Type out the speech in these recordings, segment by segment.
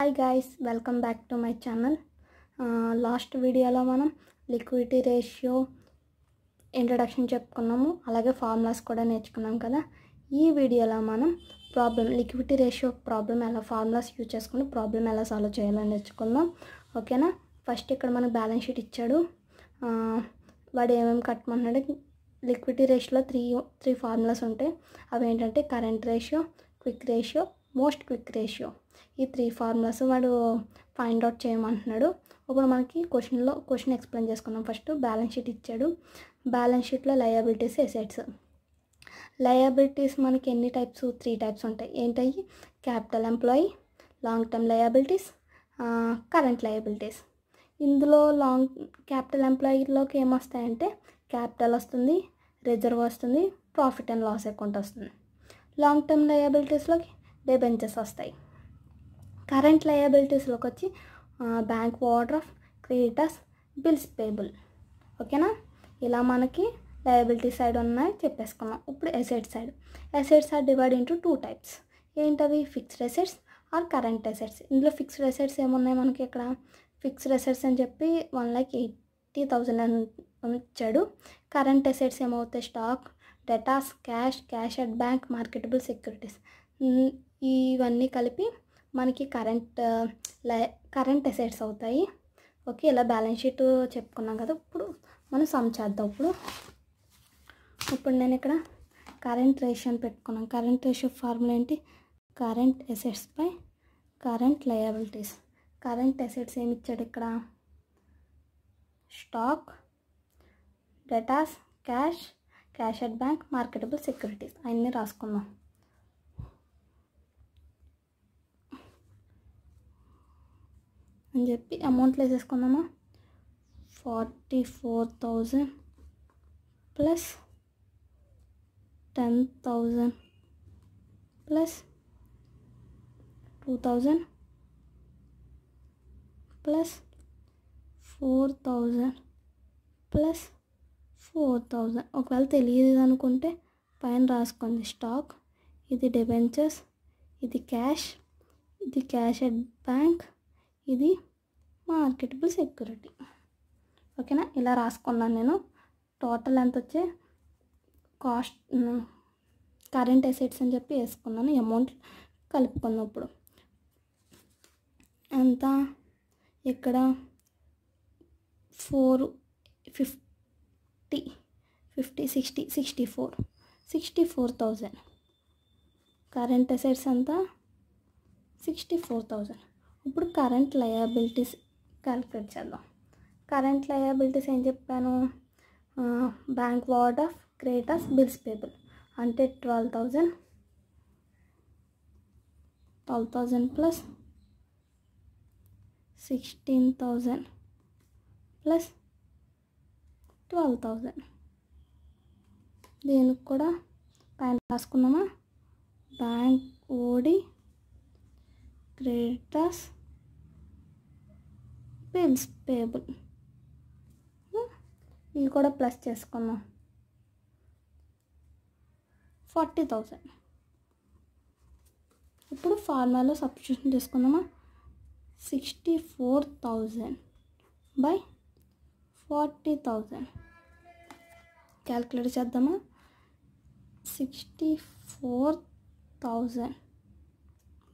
hi guys welcome back to my channel last వీడియోలో మనం liquidity ratio introduction చెప్పుకున్నాము అలాగే ఫార్ములాస్ కూడా నేర్చుకున్నాం కదా ఈ వీడియోలో మనం ప్రాబ్లం లిక్విడిటీ రేషియో ప్రాబ్లం ఎలా ఫార్ములాస్ యూజ్ చేసుకుని ప్రాబ్లం ఎలా సాల్వ్ చేయాలని నేర్చుకుందాం ఓకేనా ఫస్ట్ ఇక్కడ మనకు బ్యాలెన్స్ షీట్ ఇచ్చాడు వాడు ఏమేమి కట్టమంటున్నాడు లిక్విడిటీ రేషియోలో త్రీ త్రీ ఫార్ములాస్ ఉంటాయి అవి ఏంటంటే current ratio quick ratio most quick ratio ఈ త్రీ ఫార్ములాస్ వాడు ఫైండ్ అవుట్ చేయమంటున్నాడు ఇప్పుడు మనకి క్వశ్చన్లో క్వశ్చన్ ఎక్స్ప్లెయిన్ చేసుకున్నాం ఫస్ట్ బ్యాలెన్స్ షీట్ ఇచ్చాడు బ్యాలెన్స్ షీట్లో లయాబిలిటీస్ ఎసెట్స్ లయబిలిటీస్ మనకి ఎన్ని టైప్స్ త్రీ టైప్స్ ఉంటాయి ఏంటయ్యి capital employee long term liabilities current liabilities ఇందులో లాంగ్ క్యాపిటల్ ఎంప్లాయీలోకి ఏమొస్తాయంటే క్యాపిటల్ వస్తుంది రిజర్వ్ వస్తుంది ప్రాఫిట్ అండ్ లాస్ అకౌంట్ వస్తుంది లాంగ్ టర్మ్ లయబిలిటీస్లోకి డెబెంచర్స్ వస్తాయి కరెంట్ లయబిలిటీస్లోకి వచ్చి bank overdraft creditors bills payable ఓకేనా ఇలా మనకి లయబిలిటీ సైడ్ ఉన్నాయి చెప్పేసుకున్నాం ఇప్పుడు asset side assets are divide into two types ఏంటవి fixed assets or current assets ఇందులో ఫిక్స్డ్ ఎసెట్స్ ఏమున్నాయి మనకి ఇక్కడ ఫిక్స్డ్ ఎసెట్స్ అని చెప్పి వన్ ల్యాక్ ఎయిటీ థౌజండ్ అని ఇచ్చాడు కరెంట్ ఎసెట్స్ ఏమవుతాయి stock debtors cash cash at bank marketable securities ఇవన్నీ కలిపి మనకి కరెంట్ కరెంట్ అసెట్స్ అవుతాయి ఓకే ఇలా బ్యాలెన్స్ షీట్ చెప్పుకున్నాం కదా ఇప్పుడు మనం సమ్ చేద్దాం ఇప్పుడు ఇప్పుడు నేను ఇక్కడ కరెంట్ రేషియో అని పెట్టుకున్నాను కరెంట్ రేషియో ఫార్ములా ఏంటి కరెంట్ అసెట్స్ పై కరెంట్ లయబిలిటీస్ కరెంట్ అసెట్స్ ఏమి ఇచ్చాడు ఇక్కడ stock debtors cash cash at bank marketable securities అన్నీ రాసుకుందాం అని చెప్పి అమౌంట్లో వేసేసుకుందామా forty four thousand plus ten thousand plus two thousand plus four thousand plus four thousand ఒకవేళ తెలియదు అనుకుంటే పైన రాసుకోండి స్టాక్ ఇది డిబెంచర్స్ ఇది క్యాష్ ఇది క్యాష్ అట్ బ్యాంక్ ఇది మార్కెటబుల్ సెక్యూరిటీ ఓకేనా ఇలా రాసుకున్నాను నేను టోటల్ ఎంత వచ్చే కాస్ట్ కరెంట్ అసెట్స్ అని చెప్పి వేసుకున్నాను అమౌంట్ కలుపుకున్నప్పుడు ఎంత ఇక్కడ four fifty fifty sixty sixty four sixty four thousand current assets అంతా సిక్స్టీ ఫోర్ థౌజండ్ ఇప్పుడు కరెంట్ లయబిలిటీస్ క్యాలిక్యులేట్ చేద్దాం కరెంట్ లయాబిలిటీస్ ఏం చెప్పాను bank overdraft creditors bills payable అంటే twelve thousand twelve thousand plus sixteen thousand plus twelve thousand దీనికి కూడా పైన రాసుకున్నామా bank OD creditors bills payable ఇది కూడా ప్లస్ చేసుకుందాం ఫార్టీ థౌజండ్ ఇప్పుడు ఫార్మాలో సబ్స్క్రిప్షన్ చేసుకుందామా sixty four thousand by forty thousand calculate చేద్దామా sixty four thousand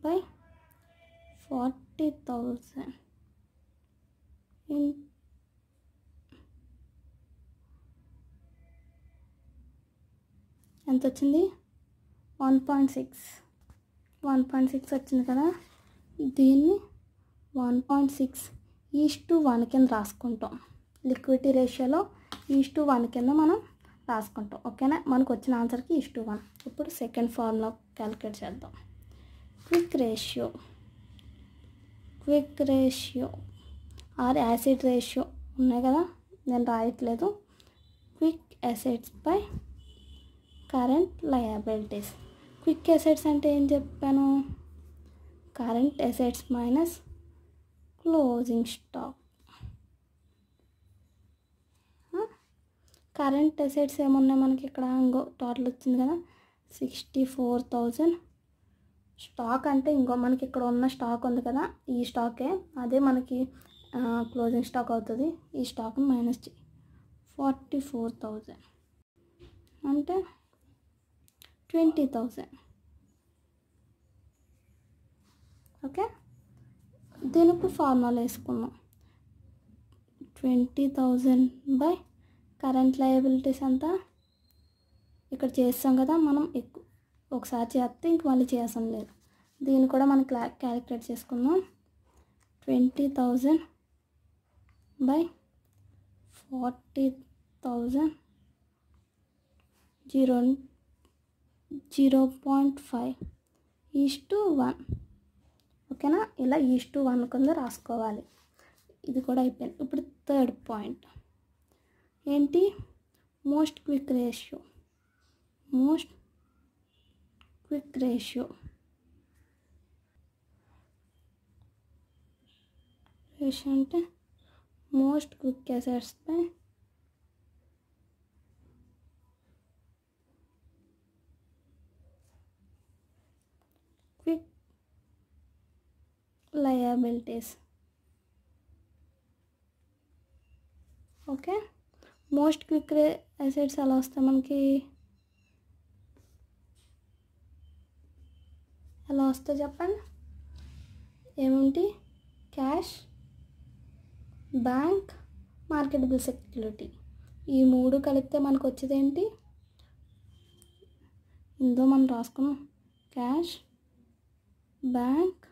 by forty thousand ఎంత వచ్చింది one point six one point six వచ్చింది కదా దీన్ని one point six is to one కింద రాసుకుంటాం లిక్విడిటీ రేషియోలో ఈజ్ టు వన్ కింద మనం రాసుకుంటాం ఓకేనా మనకు వచ్చిన ఆన్సర్కి ఈజ్ టు వన్ ఇప్పుడు సెకండ్ ఫార్ములా క్యాలిక్యులేట్ చేద్దాం quick ratio quick ratio or acid ratio ఉన్నాయి కదా నేను రాయట్లేదు quick assets by current liabilities quick assets అంటే ఏం చెప్పాను current assets minus closing stock current assets ఏమున్నాయి మనకి ఇక్కడ ఇంకో టోటల్ వచ్చింది కదా సిక్స్టీ ఫోర్ థౌజండ్ స్టాక్ అంటే ఇంకో మనకి ఇక్కడ ఉన్న స్టాక్ ఉంది కదా ఈ స్టాకే అదే మనకి క్లోజింగ్ స్టాక్ అవుతుంది ఈ స్టాక్ మైనస్ చేయి ఫార్టీ ఫోర్ థౌజండ్ అంటే ట్వంటీ థౌజండ్ ఓకే దీనికి ఫార్ములా వేసుకుందాం twenty thousand by current liabilities అంతా ఇక్కడ చేస్తాం కదా మనం ఎక్కువ ఒకసారి చేస్తే ఇంక మళ్ళీ చేసాం లేదు దీన్ని కూడా మనం క్లా క్యాలిక్యులేట్ చేసుకుందాం twenty thousand by forty thousand zero zero point five is to one ఓకేనా ఇలా ఈజ్ టు వన్ కింద రాసుకోవాలి ఇది కూడా అయిపోయింది ఇప్పుడు థర్డ్ పాయింట్ ఏంటి most quick ratio most quick ratio ratio అంటే मोस्ट कुक कैसेट्स पे quick liabilities okay most quick assets अला वस्त मन की अला वस्त चपन कैश బ్యాంక్ మార్కెటబుల్ సెక్యూరిటీ ఈ మూడు కలిపితే మనకు వచ్చేది ఏంటి ఇందులో మనం రాసుకున్నాం cash bank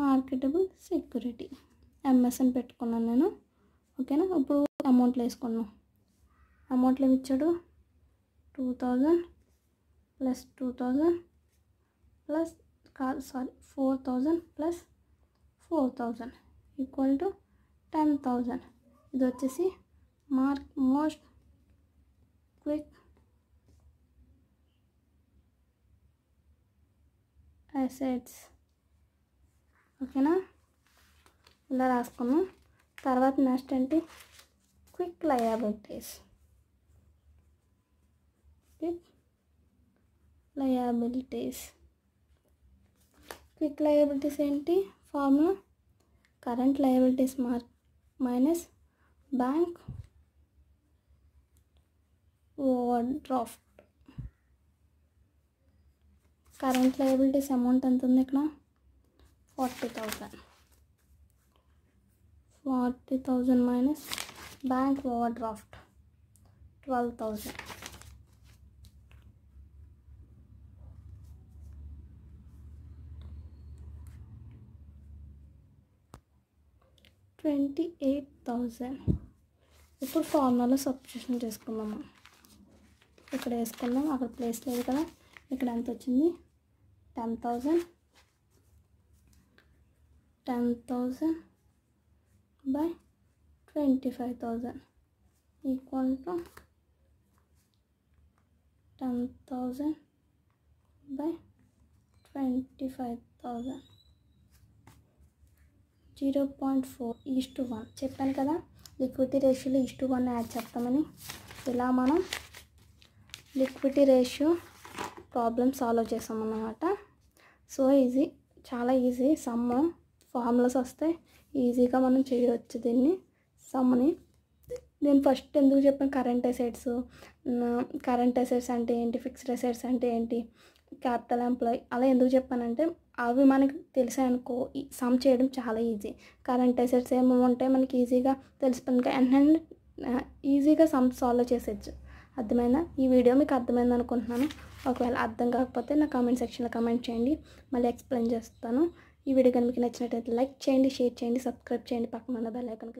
marketable security MSN పెట్టుకున్నాను నేను ఓకేనా ఇప్పుడు అమౌంట్లు వేసుకున్నాం అమౌంట్లు ఏమి ఇచ్చాడు two thousand plus two thousand plus కాదు sorry four thousand plus four thousand equal to ten thousand ఇది వచ్చేసి మార్క్ మోస్ట్ క్విక్ అసెట్స్ ఓకేనా ఇలా రాసుకున్నాం తర్వాత నెక్స్ట్ ఏంటి quick liabilities quick liabilities quick liabilities ఏంటి formula current liabilities mark minus bank draft current liabilities amount ఎంత ఉంది ఇక్కడ forty thousand forty thousand minus bank overdraft twelve thousand twenty eight thousand ఇప్పుడు ఫార్ములా సబ్స్టిట్యూషన్ చేసుకుందాము ఇక్కడ వేసుకుందాం అక్కడ place లేదు కదా ఇక్కడ ఎంత వచ్చింది ten thousand ten thousand by twenty five thousand equal to ten thousand by twenty five thousand zero point four is to one చెప్పాను కదా లిక్విడిటీ రేషియోలో ఈస్ టు వన్ యాడ్ చేస్తామని ఇలా మనం లిక్విడిటీ రేషియో ప్రాబ్లమ్ సాల్వ్ చేసామన్నమాట so easy చాలా easy some formulas వస్తే ఈజీగా మనం చేయవచ్చు దీన్ని సమ్ని నేను ఫస్ట్ ఎందుకు చెప్పాను కరెంట్ అసెట్స్ కరెంట్ అసెట్స్ అంటే ఏంటి ఫిక్స్డ్ అసెట్స్ అంటే ఏంటి క్యాపిటల్ ఎంప్లాయ్ అలా ఎందుకు చెప్పానంటే అవి మనకి అనుకో సమ్ చేయడం చాలా ఈజీ కరెంట్ అసెట్స్ ఏమో ఉంటాయి మనకి ఈజీగా తెలిసిపోయింది అండ్ ఈజీగా సమ్ సాల్వ్ చేసేయచ్చు అర్థమైందా ఈ వీడియో మీకు అర్థమైంది అనుకుంటున్నాను ఒకవేళ అర్థం కాకపోతే నా కామెంట్ సెక్షన్లో కామెంట్ చేయండి మళ్ళీ ఎక్స్ప్లెయిన్ చేస్తాను ఈ వీడియో కనుక మీకు నచ్చినట్లయితే లైక్ చేయండి షేర్ చేయండి సబ్స్క్రైబ్ చేయండి పక్కన ఉన్న బెల్